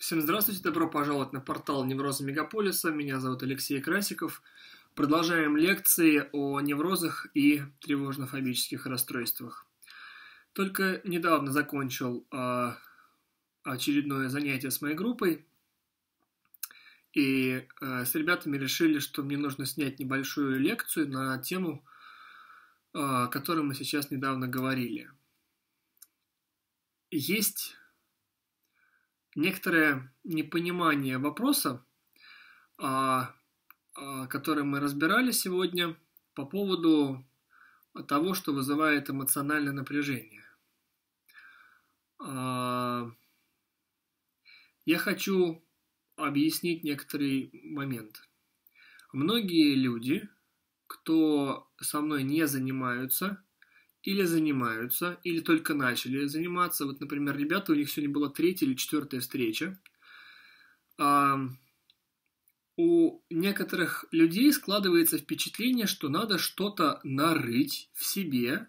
Всем здравствуйте, добро пожаловать на портал Невроза Мегаполиса. Меня зовут Алексей Красиков. Продолжаем лекции о неврозах и тревожно-фобических расстройствах. Только недавно закончил э, очередное занятие с моей группой, и э, с ребятами решили, что мне нужно снять небольшую лекцию на тему, э, о которой мы сейчас недавно говорили. Есть некоторое непонимание вопроса, а, который мы разбирали сегодня по поводу того, что вызывает эмоциональное напряжение. А, я хочу объяснить некоторый момент. Многие люди, кто со мной не занимаются или занимаются, или только начали заниматься. Вот, например, ребята, у них сегодня была третья или четвертая встреча. А, у некоторых людей складывается впечатление, что надо что-то нарыть в себе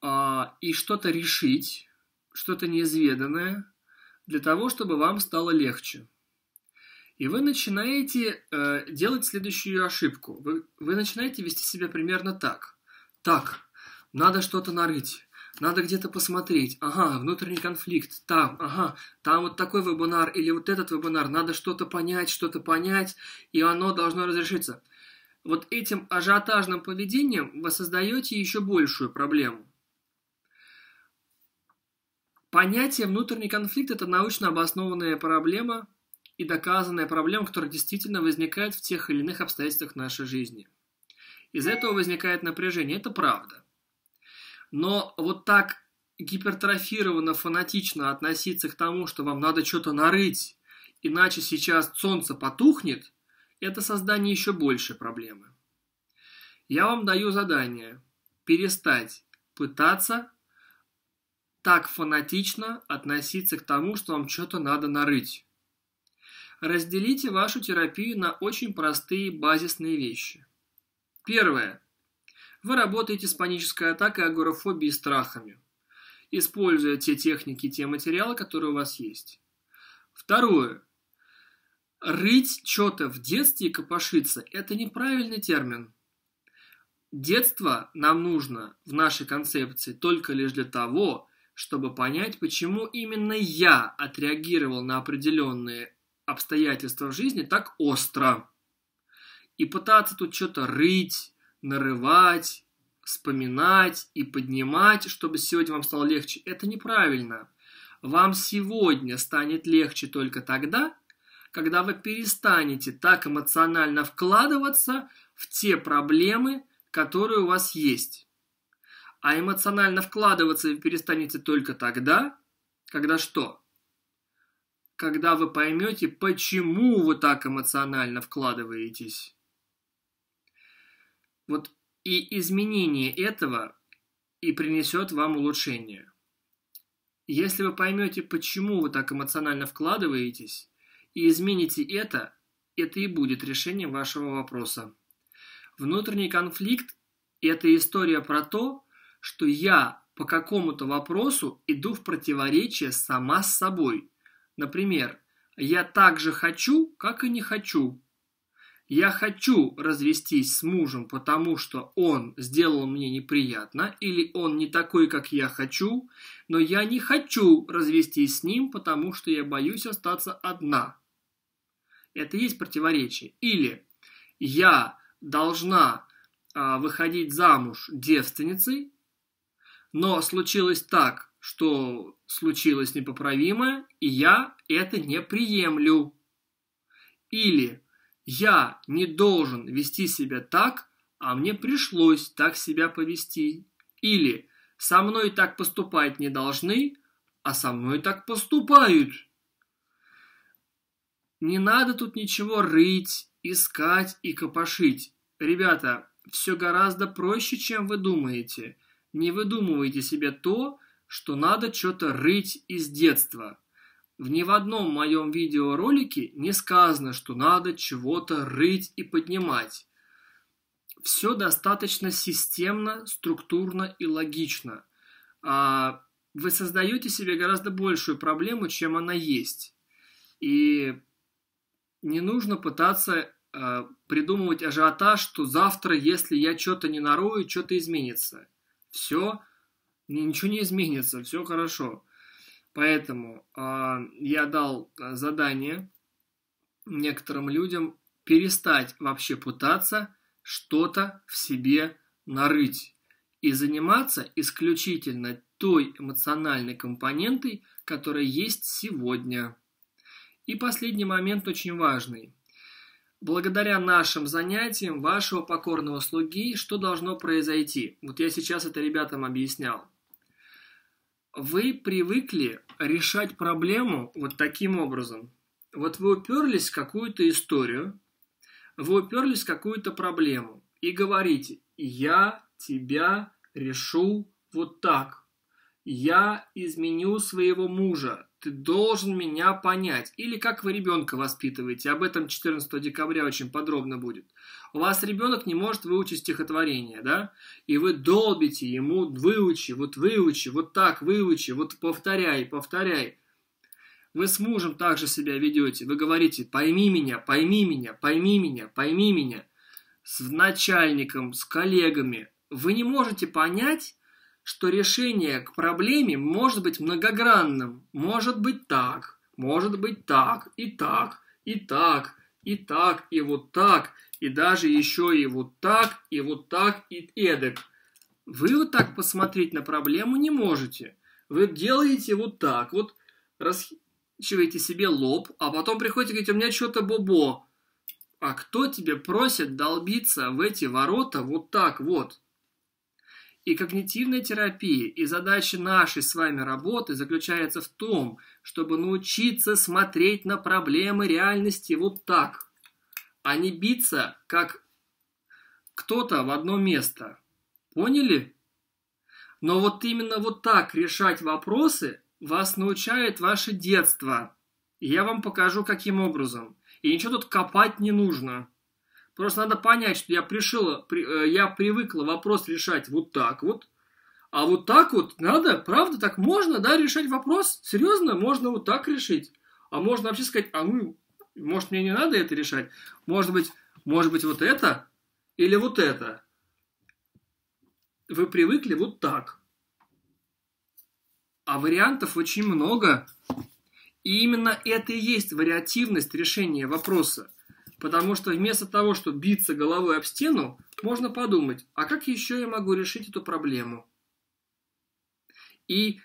а, и что-то решить, что-то неизведанное, для того, чтобы вам стало легче. И вы начинаете э, делать следующую ошибку. Вы, вы начинаете вести себя примерно так. Так, надо что-то нарыть. Надо где-то посмотреть. Ага, внутренний конфликт. Там, ага, там вот такой вебинар или вот этот вебинар. Надо что-то понять, что-то понять, и оно должно разрешиться. Вот этим ажиотажным поведением вы создаете еще большую проблему. Понятие внутренний конфликт – это научно обоснованная проблема и доказанная проблема, которая действительно возникает в тех или иных обстоятельствах нашей жизни. Из этого возникает напряжение. Это правда. Но вот так гипертрофированно, фанатично относиться к тому, что вам надо что-то нарыть, иначе сейчас солнце потухнет, это создание еще большей проблемы. Я вам даю задание перестать пытаться так фанатично относиться к тому, что вам что-то надо нарыть. Разделите вашу терапию на очень простые базисные вещи. Первое вы работаете с панической атакой, агорафобией и страхами, используя те техники, те материалы, которые у вас есть. Второе. Рыть что-то в детстве и копошиться – это неправильный термин. Детство нам нужно в нашей концепции только лишь для того, чтобы понять, почему именно я отреагировал на определенные обстоятельства в жизни так остро. И пытаться тут что-то рыть, нарывать, вспоминать и поднимать, чтобы сегодня вам стало легче. Это неправильно. Вам сегодня станет легче только тогда, когда вы перестанете так эмоционально вкладываться в те проблемы, которые у вас есть. А эмоционально вкладываться вы перестанете только тогда, когда что? Когда вы поймете, почему вы так эмоционально вкладываетесь. Вот и изменение этого и принесет вам улучшение. Если вы поймете, почему вы так эмоционально вкладываетесь, и измените это, это и будет решением вашего вопроса. Внутренний конфликт – это история про то, что я по какому-то вопросу иду в противоречие сама с собой. Например, я так же хочу, как и не хочу. Я хочу развестись с мужем, потому что он сделал мне неприятно, или он не такой, как я хочу, но я не хочу развестись с ним, потому что я боюсь остаться одна. Это и есть противоречие. Или я должна а, выходить замуж девственницей, но случилось так, что случилось непоправимое, и я это не приемлю. Или я не должен вести себя так, а мне пришлось так себя повести. Или со мной так поступать не должны, а со мной так поступают. Не надо тут ничего рыть, искать и копошить. Ребята, все гораздо проще, чем вы думаете. Не выдумывайте себе то, что надо что-то рыть из детства. В ни в одном моем видеоролике не сказано, что надо чего-то рыть и поднимать. Все достаточно системно, структурно и логично. А, вы создаете себе гораздо большую проблему, чем она есть. И не нужно пытаться а, придумывать ажиотаж, что завтра, если я что-то не нарую, что-то изменится. Все, ничего не изменится, все хорошо. Поэтому э, я дал а, задание некоторым людям перестать вообще пытаться что-то в себе нарыть и заниматься исключительно той эмоциональной компонентой, которая есть сегодня. И последний момент очень важный. Благодаря нашим занятиям вашего покорного слуги, что должно произойти? Вот я сейчас это ребятам объяснял вы привыкли решать проблему вот таким образом. Вот вы уперлись в какую-то историю, вы уперлись в какую-то проблему и говорите, я тебя решу вот так. Я изменю своего мужа, ты должен меня понять. Или как вы ребенка воспитываете, об этом 14 декабря очень подробно будет. У вас ребенок не может выучить стихотворение, да? И вы долбите ему, выучи, вот выучи, вот так выучи, вот повторяй, повторяй. Вы с мужем также себя ведете. Вы говорите, пойми меня, пойми меня, пойми меня, пойми меня. С начальником, с коллегами. Вы не можете понять, что решение к проблеме может быть многогранным. Может быть так, может быть так, и так, и так, и так, и вот так, и даже еще и вот так, и вот так, и эдак. Вы вот так посмотреть на проблему не можете. Вы делаете вот так, вот расхичиваете себе лоб, а потом приходите и говорите, у меня что-то бобо. А кто тебе просит долбиться в эти ворота вот так вот? И когнитивной терапии. и задача нашей с вами работы заключается в том, чтобы научиться смотреть на проблемы реальности вот так, а не биться, как кто-то в одно место. Поняли? Но вот именно вот так решать вопросы вас научает ваше детство. я вам покажу, каким образом. И ничего тут копать не нужно. Просто надо понять, что я, пришел, э, я привыкла вопрос решать вот так вот, а вот так вот надо, правда, так можно, да, решать вопрос? Серьезно, можно вот так решить. А можно вообще сказать, а ну, может, мне не надо это решать? Может быть, может быть, вот это или вот это? Вы привыкли вот так. А вариантов очень много. И именно это и есть вариативность решения вопроса. Потому что вместо того, чтобы биться головой об стену, можно подумать, а как еще я могу решить эту проблему? И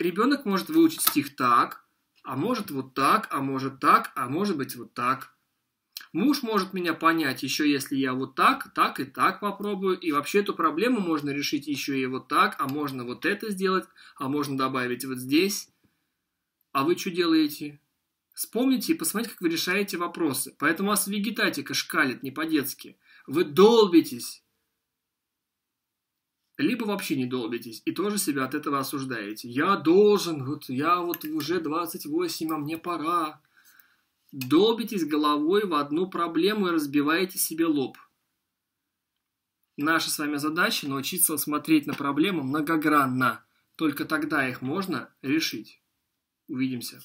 ребенок может выучить стих так, а может вот так, а может так, а может быть вот так. Муж может меня понять, еще если я вот так, так и так попробую. И вообще эту проблему можно решить еще и вот так, а можно вот это сделать, а можно добавить вот здесь. А вы что делаете? Вспомните и посмотрите, как вы решаете вопросы. Поэтому вас вегетатика шкалит не по-детски. Вы долбитесь. Либо вообще не долбитесь и тоже себя от этого осуждаете. Я должен, вот я вот уже 28, а мне пора. Долбитесь головой в одну проблему и разбиваете себе лоб. Наша с вами задача научиться смотреть на проблему многогранно. Только тогда их можно решить. Увидимся.